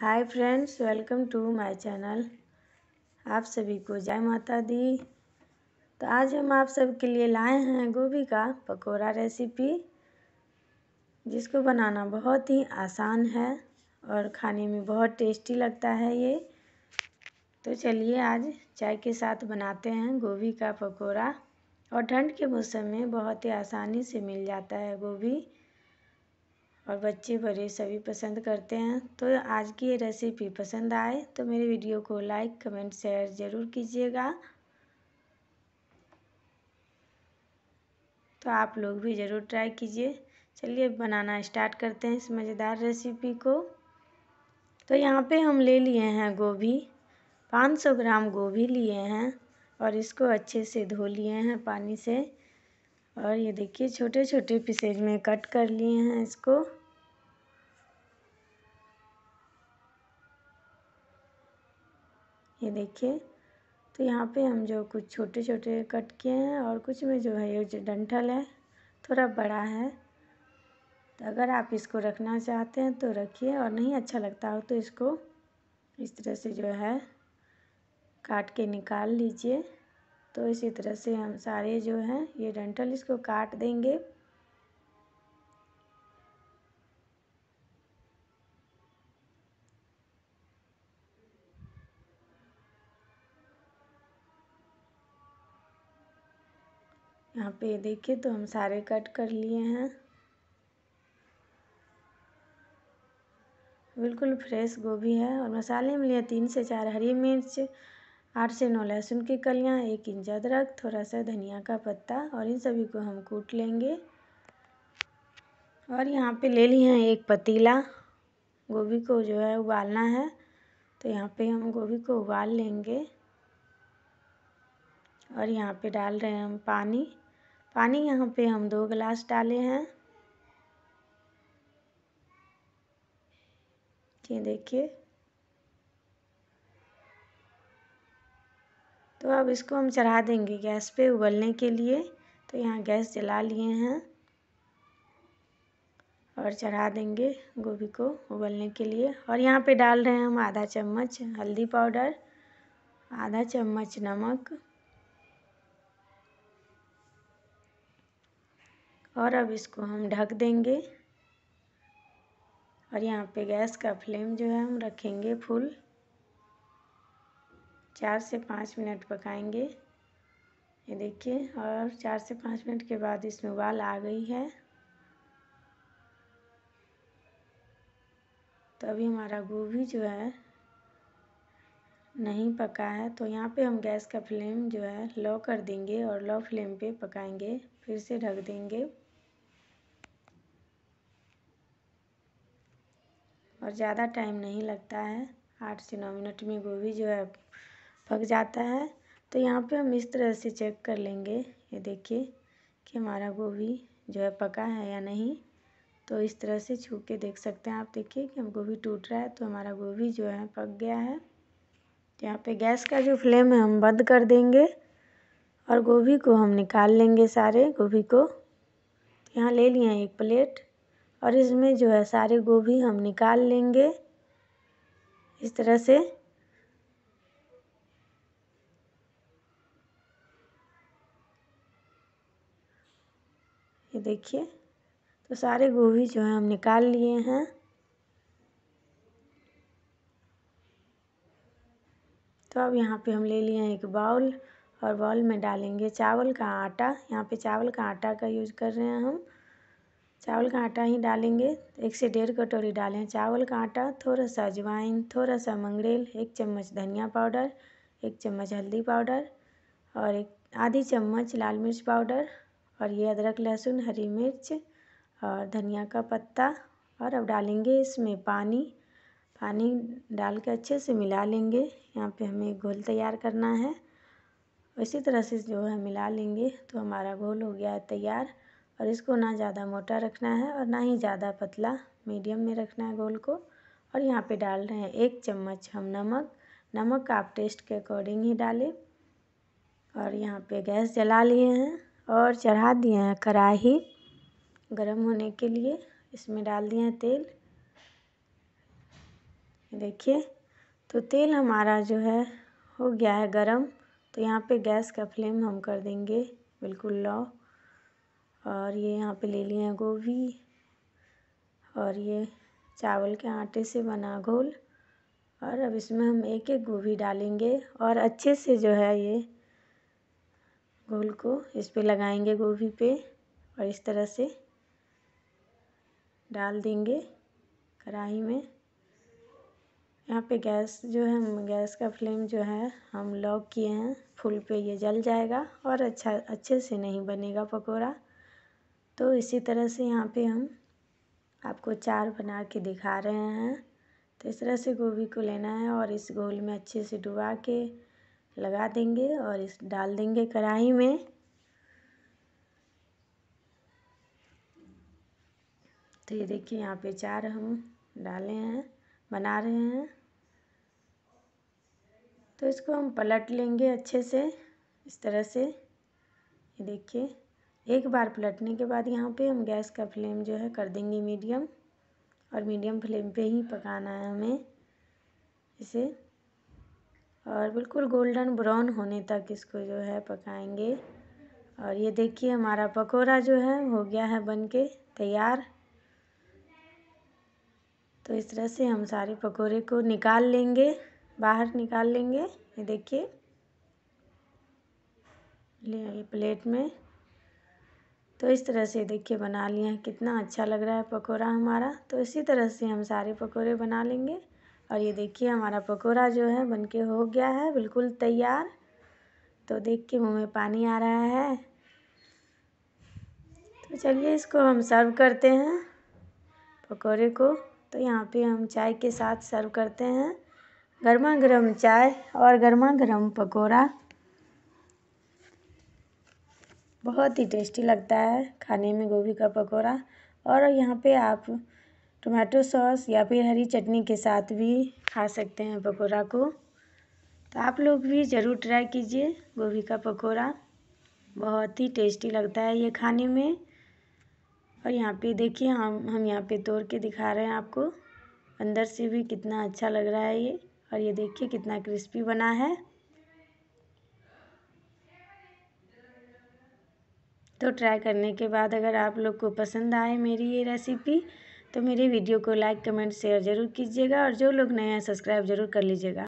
hi friends welcome to my channel आप सभी को जय माता दी तो आज हम आप सबके लिए लाए हैं गोभी का पकोड़ा रेसिपी जिसको बनाना बहुत ही आसान है और खाने में बहुत टेस्टी लगता है ये तो चलिए आज चाय के साथ बनाते हैं गोभी का पकोड़ा और ठंड के मौसम में बहुत ही आसानी से मिल जाता है गोभी और बच्चे बड़े सभी पसंद करते हैं तो आज की ये रेसिपी पसंद आए तो मेरे वीडियो को लाइक कमेंट शेयर ज़रूर कीजिएगा तो आप लोग भी ज़रूर ट्राई कीजिए चलिए बनाना स्टार्ट करते हैं इस मज़ेदार रेसिपी को तो यहाँ पे हम ले लिए हैं गोभी 500 ग्राम गोभी लिए हैं और इसको अच्छे से धो लिए हैं पानी से और ये देखिए छोटे छोटे पीसेज में कट कर लिए हैं इसको ये देखिए तो यहाँ पे हम जो कुछ छोटे छोटे कट किए हैं और कुछ में जो है ये जो डंठल है थोड़ा बड़ा है तो अगर आप इसको रखना चाहते हैं तो रखिए और नहीं अच्छा लगता हो तो इसको इस तरह से जो है काट के निकाल लीजिए तो इसी तरह से हम सारे जो हैं ये डंठल इसको काट देंगे यहाँ पे देखिए तो हम सारे कट कर लिए हैं बिल्कुल फ्रेश गोभी है और मसाले में लिए तीन से चार हरी मिर्च आठ से नौ लहसुन की कलियाँ एक इंच अदरक थोड़ा सा धनिया का पत्ता और इन सभी को हम कूट लेंगे और यहाँ पे ले लिए हैं एक पतीला गोभी को जो है उबालना है तो यहाँ पे हम गोभी को उबाल लेंगे और यहाँ पे डाल रहे हैं हम पानी पानी यहाँ पे हम दो गिलास डाले हैं ये देखिए तो अब इसको हम चढ़ा देंगे गैस पे उबलने के लिए तो यहाँ गैस जला लिए हैं और चढ़ा देंगे गोभी को उबलने के लिए और यहाँ पे डाल रहे हैं हम आधा चम्मच हल्दी पाउडर आधा चम्मच नमक और अब इसको हम ढक देंगे और यहाँ पे गैस का फ्लेम जो है हम रखेंगे फुल चार से पाँच मिनट पकाएंगे ये देखिए और चार से पाँच मिनट के बाद इसमें उबाल आ गई है तो अभी हमारा गोभी जो है नहीं पका है तो यहाँ पे हम गैस का फ्लेम जो है लो कर देंगे और लो फ्लेम पे पकाएंगे फिर से ढक देंगे और ज़्यादा टाइम नहीं लगता है आठ से नौ मिनट में गोभी जो है पक जाता है तो यहाँ पे हम इस तरह से चेक कर लेंगे ये देखिए कि हमारा गोभी जो है पका है या नहीं तो इस तरह से छू के देख सकते हैं आप देखिए कि हम गोभी टूट रहा है तो हमारा गोभी जो है पक गया है तो यहाँ पे गैस का जो फ्लेम है हम बंद कर देंगे और गोभी को हम निकाल लेंगे सारे गोभी को यहाँ ले लिए हैं एक प्लेट और इसमें जो है सारे गोभी हम निकाल लेंगे इस तरह से ये देखिए तो सारे गोभी जो है हम निकाल लिए हैं तो अब यहाँ पे हम ले लिए हैं एक बाउल और बाउल में डालेंगे चावल का आटा यहाँ पे चावल का आटा का यूज़ कर रहे हैं हम चावल का आटा ही डालेंगे एक से डेढ़ कटोरी डालें चावल का आटा थोड़ा सा अजवाइन थोड़ा सा मंगरेल एक चम्मच धनिया पाउडर एक चम्मच हल्दी पाउडर और एक आधी चम्मच लाल मिर्च पाउडर और ये अदरक लहसुन हरी मिर्च और धनिया का पत्ता और अब डालेंगे इसमें पानी पानी डाल के अच्छे से मिला लेंगे यहाँ पे हमें घोल तैयार करना है इसी तरह से जो है मिला लेंगे तो हमारा घोल हो गया है तैयार और इसको ना ज़्यादा मोटा रखना है और ना ही ज़्यादा पतला मीडियम में रखना है गोल को और यहाँ पे डाल रहे हैं एक चम्मच हम नमक नमक आप टेस्ट के अकॉर्डिंग ही डालें और यहाँ पे गैस जला लिए हैं और चढ़ा दिए हैं कढ़ाही गरम होने के लिए इसमें डाल दिए हैं तेल देखिए तो तेल हमारा जो है हो गया है गरम तो यहाँ पे गैस का फ्लेम हम कर देंगे बिल्कुल लो और ये यहाँ पे ले लिए हैं गोभी और ये चावल के आटे से बना घोल और अब इसमें हम एक एक गोभी डालेंगे और अच्छे से जो है ये घोल को इस पर लगाएंगे गोभी पे और इस तरह से डाल देंगे कढ़ाई में यहाँ पे गैस जो है हम गैस का फ्लेम जो है हम लॉक किए हैं फुल पे ये जल जाएगा और अच्छा अच्छे से नहीं बनेगा पकोड़ा तो इसी तरह से यहाँ पे हम आपको चार बना के दिखा रहे हैं तो इस तरह से गोभी को लेना है और इस गोल में अच्छे से डुबा के लगा देंगे और इस डाल देंगे कढ़ाई में तो ये देखिए यहाँ पे चार हम डाले हैं बना रहे हैं तो इसको हम पलट लेंगे अच्छे से इस तरह से ये देखिए एक बार पलटने के बाद यहाँ पे हम गैस का फ्लेम जो है कर देंगे मीडियम और मीडियम फ्लेम पे ही पकाना है हमें इसे और बिल्कुल गोल्डन ब्राउन होने तक इसको जो है पकाएंगे और ये देखिए हमारा पकोड़ा जो है हो गया है बन के तैयार तो इस तरह से हम सारे पकोड़े को निकाल लेंगे बाहर निकाल लेंगे ये देखिए प्लेट में तो इस तरह से देखिए बना लिए हैं कितना अच्छा लग रहा है पकोड़ा हमारा तो इसी तरह से हम सारे पकोड़े बना लेंगे और ये देखिए हमारा पकोड़ा जो है बनके हो गया है बिल्कुल तैयार तो देख के मुँह में पानी आ रहा है तो चलिए इसको हम सर्व करते हैं पकोड़े को तो यहाँ पे हम चाय के साथ सर्व करते हैं गर्मा गर्म चाय और गर्मा गर्म पकौड़ा बहुत ही टेस्टी लगता है खाने में गोभी का पकौड़ा और यहाँ पे आप टोमेटो सॉस या फिर हरी चटनी के साथ भी खा सकते हैं पकौड़ा को तो आप लोग भी ज़रूर ट्राई कीजिए गोभी का पकौड़ा बहुत ही टेस्टी लगता है ये खाने में और यहाँ पे देखिए हम हम यहाँ पे तोड़ के दिखा रहे हैं आपको अंदर से भी कितना अच्छा लग रहा है ये और ये देखिए कितना क्रिस्पी बना है तो ट्राई करने के बाद अगर आप लोग को पसंद आए मेरी ये रेसिपी तो मेरे वीडियो को लाइक कमेंट शेयर ज़रूर कीजिएगा और जो लोग नए हैं सब्सक्राइब ज़रूर कर लीजिएगा